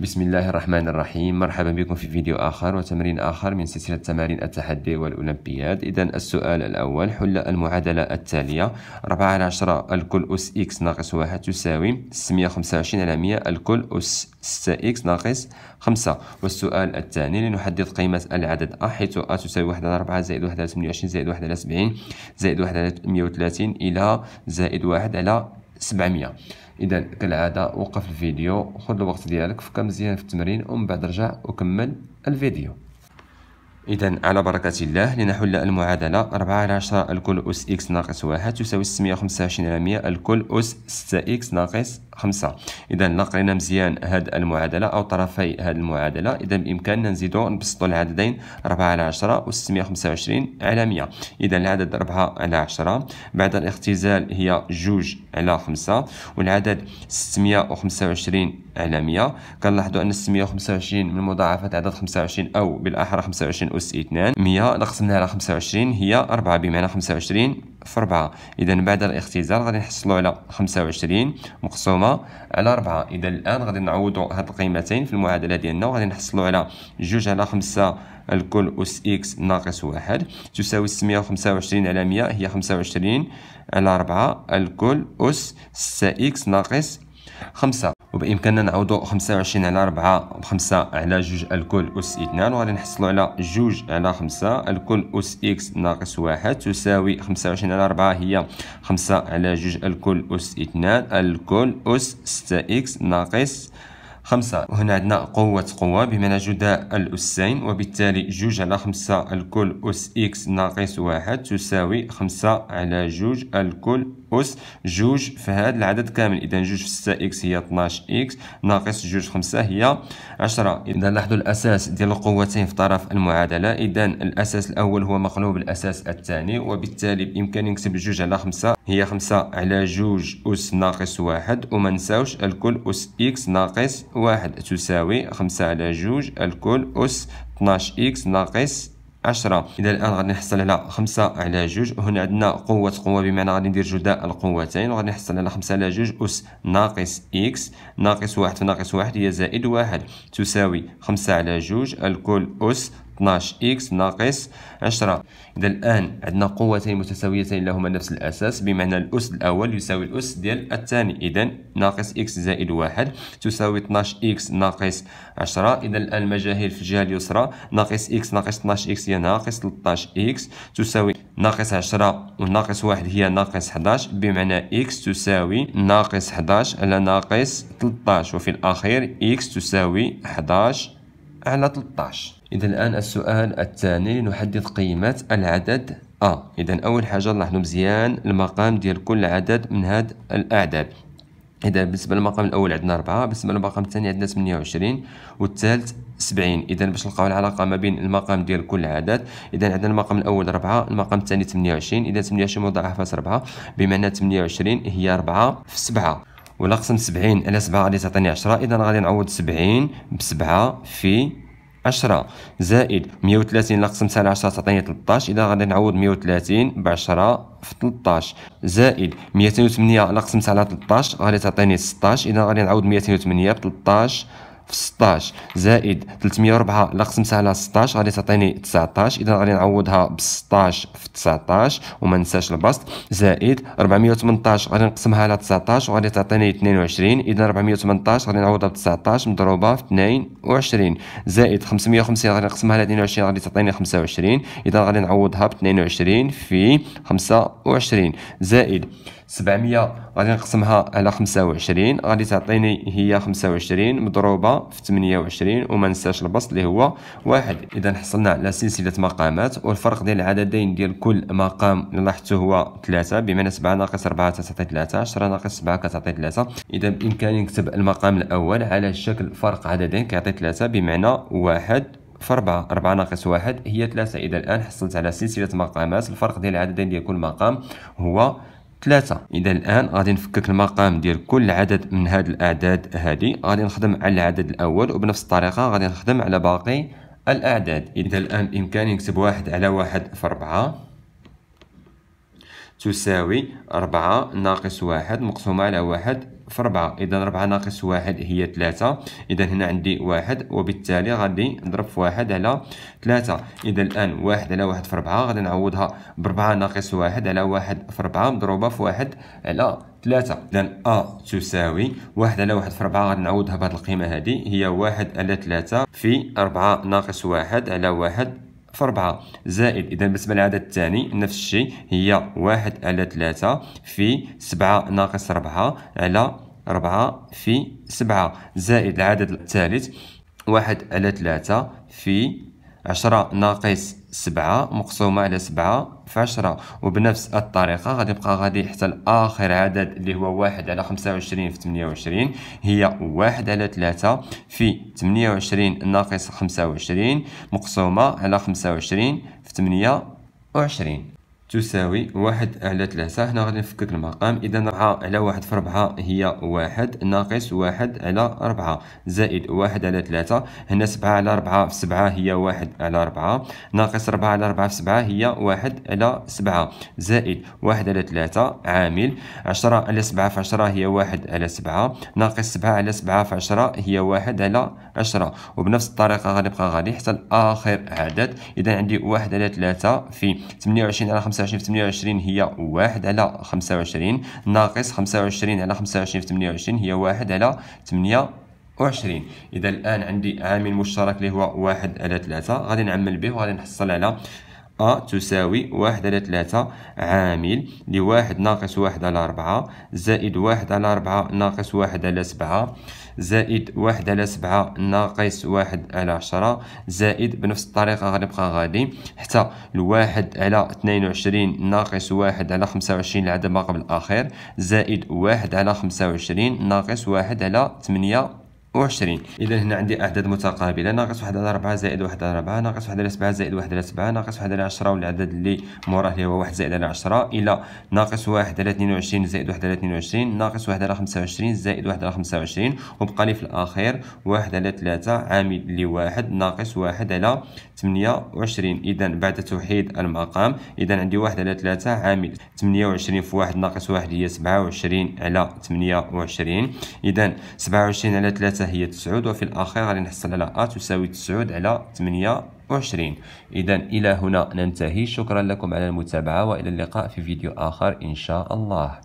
بسم الله الرحمن الرحيم مرحبا بكم في فيديو آخر وتمرين آخر من سلسلة تمارين التحدي والأولمبياد إذا السؤال الأول حل المعادلة التالية 4 على 10 الكل أس إكس ناقص 1 تساوي 625 على 100 الكل أس 6 إكس ناقص 5 والسؤال الثاني لنحدد قيمة العدد أ حيث أ تساوي 1 على 4 زائد 1 على 28 زائد 1 على 70 زائد 1 على 130 إلى زائد 1 على 700 اذا كالعاده وقف الفيديو خذ الوقت ديالك فكر مزيان في التمرين ومن بعد رجع وكمل الفيديو إذا على بركة الله لنحل المعادلة 4 على 10 الكل أس إكس ناقص 1 تساوي 625 على 100 الكل أس 6 إكس ناقص 5 إذا لقينا مزيان هاد المعادلة أو طرفي هاد المعادلة إذا بإمكاننا نزيدو نبسطو العددين 4 على 10 و 625 على 100 إذا العدد 4 على 10 بعد الاختزال هي 2 على 5 والعدد 625 على 100 كنلاحظوا أن 625 من مضاعفات عدد 25 أو بالأحرى 25 أس 2 100 إذا قسمناها على 25 هي 4 بمعنى 25 في 4 إذا بعد الاختزال غادي نحصلوا على 25 مقسومة على 4 إذا الآن غادي نعوضوا هاد القيمتين في المعادلة ديالنا وغادي نحصلوا على 2 على 5 الكل أس إكس ناقص واحد تساوي 625 على 100 هي 25 على 4 الكل أس ستة إكس ناقص خمسة وبامكاننا نعوضو 25 على 4 ب5 على جوج الكل اس 2 وغادي نحصلو على جوج على 5 الكل اس اكس ناقص 1 تساوي 25 على 4 هي 5 على جوج الكل اس 2 الكل اس 6 اكس ناقص خمسة وهنا عندنا قوة قوة بمعنى جداء الأسين وبالتالي جوج على خمسة الكل أس إكس ناقص واحد تساوي خمسة على جوج الكل أس جوج في هذا العدد كامل إذا جوج في ستة إكس هي 12 إكس ناقص جوج في خمسة هي عشرة إذا لاحظوا الأساس ديال القوتين في طرف المعادلة إذا الأساس الأول هو مقلوب الأساس الثاني وبالتالي بإمكاني نكتب جوج على خمسة هي خمسة على جوج أس ناقص واحد وما نساوش الكل أس إكس ناقص واحد تساوي خمسة على جوج الكل أس 12 إكس ناقص عشرة اذا الان غادي نحصل على خمسة على جوج هنا عندنا قوه قوه بمعنى غادي ندير جداء القوتين وغادي نحصل على خمسة على جوج اس ناقص اكس ناقص واحد في ناقص واحد هي زائد واحد تساوي خمسة على جوج الكل اس 12x ناقص 10 إذا الآن عندنا قوتين متساويتين لهما نفس الأساس بمعنى الأس الأول يساوي الأس ديال الثاني إذا ناقص x زائد 1 تساوي 12x ناقص 10 إذا الآن المجاهيل في الجهة اليسرى ناقص x ناقص 12x هي ناقص 13x تساوي ناقص 10 وناقص 1 هي ناقص 11 بمعنى x تساوي ناقص 11 على ناقص 13 وفي الأخير x تساوي 11 على 13 إذا الآن السؤال الثاني لنحدد قيمة العدد أ إذا أول حاجة نلاحظو مزيان المقام ديال كل عدد من هاد الأعداد إذا بالنسبة للمقام الأول عندنا ربعة بالنسبة للمقام الثاني عندنا 28 والثالث 70 إذا باش نلقاو العلاقة ما بين المقام ديال كل عدد إذا عندنا المقام الأول ربعة المقام الثاني 28 إذا 28 مضاعفة في 4 بمعنى 28 هي 4 في 7 ولا قسم 70 على 7 غادي تعطيني 10 إذا غادي نعوض 70 ب 7 في 10 زائد 130 الا قسمتها على 10 تعطيني 13 اذا غادي نعوض 130 ب 10 في 13 زائد 208 الا قسمتها على 13 غادي تعطيني 16 اذا غادي نعوض 208 ب 13 في 16 زائد 304 لا قسمتها على 16 غادي تعطيني 19 اذا غادي نعوضها ب 16 في 19 وما ننساش البسط زائد 418 غادي نقسمها على 19 وغادي تعطيني 22 اذا 418 غادي نعوضها ب 19 مضروبه في 22 زائد 550 غادي نقسمها على 22 غادي تعطيني 25 اذا غادي نعوضها ب 22 في 25 زائد 700 غادي نقسمها على 25 غادي تعطيني هي 25 مضروبه في 28 وما ننساش البسط اللي هو واحد اذا حصلنا على سلسله مقامات والفرق ديال العددين ديال كل مقام لاحظتو هو 3 بمعنى 7 ناقص 4 تعطي 3 10 ناقص 7 كتعطي 3 اذا بامكاني نكتب المقام الاول على شكل فرق عددين كيعطي 3 بمعنى واحد في أربعة 4 ناقص واحد هي ثلاثة اذا الان حصلت على سلسله مقامات الفرق ديال العددين ديال كل مقام هو ثلاثة إذا الآن غادي نفكك المقام ديال كل عدد من هاد الأعداد هادي غادي نخدم على العدد الأول وبنفس الطريقة غادي نخدم على باقي الأعداد إذا الآن بإمكاني نكتب واحد على واحد في أربعة تساوي أربعة ناقص واحد مقسومة على واحد في 4 اذا 4 ناقص 1 هي 3 اذا هنا عندي 1 وبالتالي غادي نضرب في 1 على 3 اذا الان 1 على 1 في 4 غادي نعوضها ب 4 ناقص 1 على 1 في 4 مضروبه في 1 على 3 اذا ا تساوي 1 على 1 في 4 غادي نعوضها بهذه القيمه هذه هي 1 على 3 في 4 ناقص 1 على 1 في 4 زائد إذا بالنسبة للعدد الثاني نفس الشيء هي واحد على 3 في سبعة ناقص ربعة على ربعة في سبعة زائد العدد الثالث واحد على 3 في عشرة ناقص سبعة مقسومة على سبعة في عشرة وبنفس الطريقة غادي نبقى غادي حتى لآخر عدد اللي هو واحد على خمسة وعشرين في تمنية وعشرين هي واحد على ثلاثة في تمنية وعشرين ناقص خمسة وعشرين مقسومة على خمسة وعشرين في تمنية وعشرين تساوي واحد على ثلاثة هنا غادي نفكك المقام إذا ربعة على واحد في ربعة هي واحد ناقص واحد على ربعة زائد واحد على ثلاثة هنا سبعة على ربعة في سبعة هي واحد على ربعة ناقص ربعة على ربعة في سبعة هي واحد على سبعة زائد واحد على ثلاثة عامل عشرة على سبعة في عشرة هي واحد على سبعة ناقص سبعة على سبعة في عشرة هي واحد على عشرة وبنفس الطريقة غادي نبقى غادي حتى لآخر عدد إذا عندي واحد على ثلاثة في وعشرين على خمسة 25 في 28 هي 1 على 25 ناقص 25 على 25 في 28 هي 1 على 8 وعشرين إذا الآن عندي عامل مشترك اللي هو واحد على ثلاثة غادي نعمل به وغادي نحصل على أ تساوي واحد على ثلاثة عامل لواحد ناقص واحد على أربعة زائد واحد على أربعة ناقص واحد على سبعة زائد واحد على سبعة ناقص واحد على عشرة زائد بنفس الطريقة غنبقى غادي حتى الواحد على اثنين وعشرين ناقص واحد على خمسة وعشرين العدد ما قبل الأخير زائد واحد على خمسة وعشرين ناقص واحد على ثمانية وعشرين اذا هنا عندي اعداد متقابله ناقص واحد على ربعة زائد واحد على ربعة ناقص واحد على سبعة زائد واحد على سبعة ناقص واحد على عشرة والعدد اللي موراه اللي هو واحد زائد على عشرة الى ناقص واحد على اثنين وعشرين زائد واحد على اثنين وعشرين ناقص واحد على خمسة وعشرين زائد واحد على خمسة وعشرين وبقى لي في الاخير واحد على ثلاثة عامل لواحد واحد ناقص واحد على ثمانية وعشرين اذا بعد توحيد المقام اذا عندي واحد على ثلاثة عامل ثمانية وعشرين في واحد ناقص واحد هي سبعة وعشرين على ثمانية وعشرين اذا سبعة وعشرين على ثلاثة ثلاثة هي تسعود وفي الأخير غادي نحصل على أ تساوي تسعود على ثمانية وعشرين إذا إلى هنا ننتهي شكرا لكم على المتابعة وإلى اللقاء في فيديو آخر إن شاء الله